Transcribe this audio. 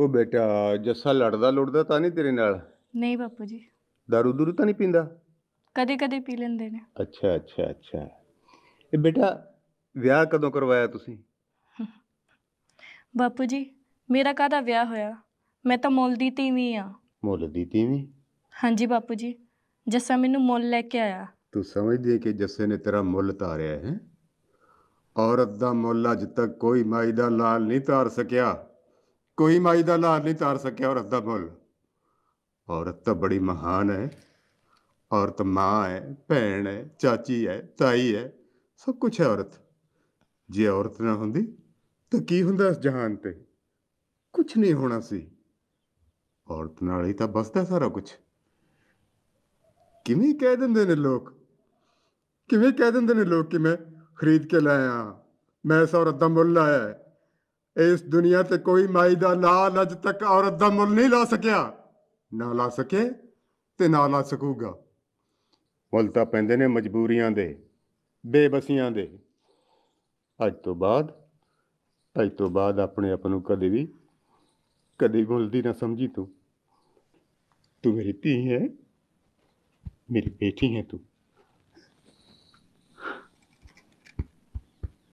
ਉਹ ਬੇਟਾ ਜੱਸਾ ਲੜਦਾ ਲੁੜਦਾ ਤਾਂ ਨਹੀਂ ਤੇਰੇ ਨਾਲ ਨਹੀਂ ਬਾਪੂ ਜੀ ਦਾਰੂ ਦੂਰੂ ਤਾਂ ਨਹੀਂ ਪੀਂਦਾ ਕਦੇ ਕਦੇ ਪੀ ਲੈਂਦੇ ਨੇ ਅੱਛਾ ਅੱਛਾ ਅੱਛਾ ਇਹ ਬੇਟਾ ਵਿਆਹ ਕਦੋਂ ਕਰਵਾਇਆ ਤੁਸੀਂ ਬਾਪੂ ਜੀ ਮੇਰਾ ਕਾਹਦਾ ਵਿਆਹ ਹੋਇਆ ਮੈਂ ਤਾਂ ਮੁੱਲ ਦੀ ਤੀਵੀਂ ਆ ਮੁੱਲ ਦੀ ਤੀਵੀਂ ਹਾਂਜੀ ਬਾਪੂ ਜੀ ਜੱਸਾ ਮੈਨੂੰ ਮੁੱਲ ਲੈ ਕੇ ਆਇਆ ਤੂੰ ਸਮਝਦੀ ਹੈ ਕਿ ਜੱਸੇ ਨੇ ਤੇਰਾ ਮੁੱਲ ਤਾਰਿਆ ਹੈ ਔਰਤ ਦਾ ਮੁੱਲ ਅਜ ਤੱਕ ਕੋਈ ਮਾਈ ਦਾ ਲਾਲ ਨਹੀਂ ਤਾਰ ਸਕਿਆ ਕੋਈ ਮਾਈ ਦਾ ਲਾਲ ਨਹੀਂ ਤਾਰ ਸਕਿਆ ਔਰਤ ਦਾ ਮੁੱਲ ਔਰਤ ਤਾਂ ਬੜੀ ਮਹਾਨ ਹੈ ਔਰਤ ਮਾਂ ਹੈ ਭੈਣ ਹੈ ਚਾਚੀ ਹੈ ਤਾਈ ਹੈ ਸਭ ਕੁਝ ਹੈ ਔਰਤ ਜੇ ਔਰਤ ਨਾ ਹੁੰਦੀ ਤਾਂ ਕੀ ਹੁੰਦਾ ਇਸ ਜਹਾਨ ਤੇ ਕੁਝ ਨਹੀਂ ਹੋਣਾ ਸੀ ਔਰਤ ਨਾਲ ਹੀ ਤਾਂ ਬਸਦਾ ਸਾਰਾ ਕੁਝ ਕਿਵੇਂ ਕਹਿ ਦਿੰਦੇ ਨੇ ਲੋਕ ਕਿਵੇਂ ਕਹਿ ਦਿੰਦੇ ਨੇ ਲੋਕ ਕਿ ਮੈਂ ਖਰੀਦ ਕੇ ਲਾਇਆ ਮੈਂ ਸੌਰਤ ਦਾ ਮੁੱਲ ਲਾਇਆ ਇਸ ਦੁਨੀਆ ਤੇ ਕੋਈ ਮਾਈ ਦਾ ਨਾਲ ਅਜ ਤੱਕ ਔਰਤ ਦਾ ਮੁੱਲ ਨਹੀਂ ਲਾ ਸਕਿਆ ਨਾ ਲਾ ਸਕੇ ਤੇ ਨਾ ਲਾ ਸਕੂਗਾ ਮੁੱਲ ਤਾਂ ਪੈਂਦੇ ਨੇ ਮਜਬੂਰੀਆਂ ਦੇ ਬੇਬਸੀਆਂ ਦੇ ਅੱਜ ਤੋਂ ਬਾਅਦ ਅੱਜ ਤੋਂ ਬਾਅਦ ਆਪਣੇ ਆਪ ਨੂੰ ਕਦੇ ਵੀ ਕਦੇ ਮੁੱਲਦੀ ਨਾ ਸਮਝੀ ਤੂੰ ਤੂੰ ਮੇਰੀ ਧੀ ਹੈ ਮੇਰੀ ਬੇਟੀ ਹੈ ਤੂੰ